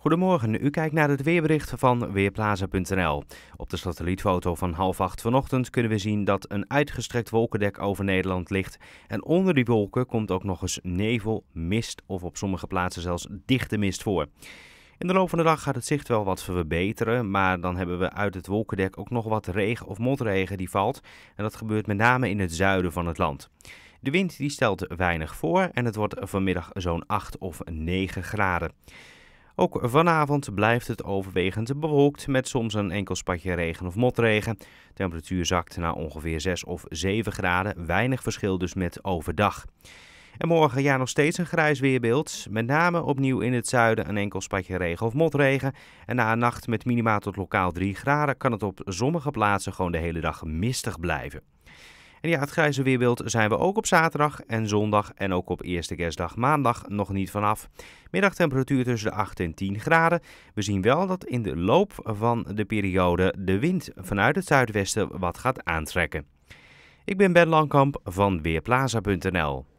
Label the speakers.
Speaker 1: Goedemorgen, u kijkt naar het weerbericht van Weerplaza.nl. Op de satellietfoto van half acht vanochtend kunnen we zien dat een uitgestrekt wolkendek over Nederland ligt. En onder die wolken komt ook nog eens nevel, mist of op sommige plaatsen zelfs dichte mist voor. In de loop van de dag gaat het zicht wel wat verbeteren, maar dan hebben we uit het wolkendek ook nog wat regen of motregen die valt. En dat gebeurt met name in het zuiden van het land. De wind die stelt weinig voor en het wordt vanmiddag zo'n 8 of 9 graden. Ook vanavond blijft het overwegend bewolkt met soms een enkel spatje regen of motregen. temperatuur zakt naar ongeveer 6 of 7 graden, weinig verschil dus met overdag. En morgen ja nog steeds een grijs weerbeeld. Met name opnieuw in het zuiden een enkel spatje regen of motregen. En na een nacht met minima tot lokaal 3 graden kan het op sommige plaatsen gewoon de hele dag mistig blijven. En ja, het grijze weerbeeld zijn we ook op zaterdag en zondag en ook op eerste kerstdag maandag nog niet vanaf. Middagtemperatuur tussen de 8 en 10 graden. We zien wel dat in de loop van de periode de wind vanuit het zuidwesten wat gaat aantrekken. Ik ben Ben Langkamp van Weerplaza.nl.